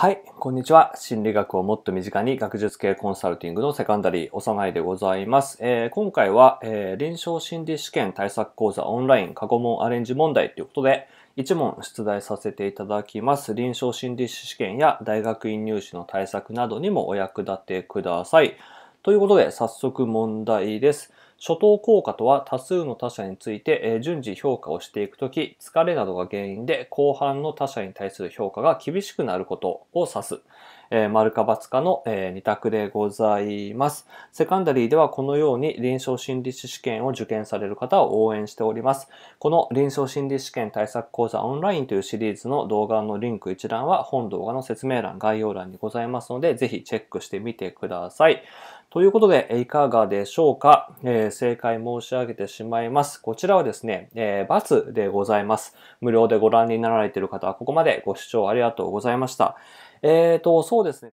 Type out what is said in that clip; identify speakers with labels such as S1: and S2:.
S1: はい、こんにちは。心理学をもっと身近に学術系コンサルティングのセカンダリー、幼いでございます。えー、今回は、えー、臨床心理試験対策講座オンライン過去問アレンジ問題ということで、1問出題させていただきます。臨床心理試験や大学院入試の対策などにもお役立てください。ということで、早速問題です。初等効果とは多数の他者について順次評価をしていくとき、疲れなどが原因で後半の他者に対する評価が厳しくなることを指す。えー、丸かツかの、えー、2択でございます。セカンダリーではこのように臨床心理士試験を受験される方を応援しております。この臨床心理試験対策講座オンラインというシリーズの動画のリンク一覧は本動画の説明欄、概要欄にございますので、ぜひチェックしてみてください。ということで、いかがでしょうか、えー正解申し上げてしまいます。こちらはですね、えー、×でございます。無料でご覧になられている方はここまでご視聴ありがとうございました。えーと、そうですね。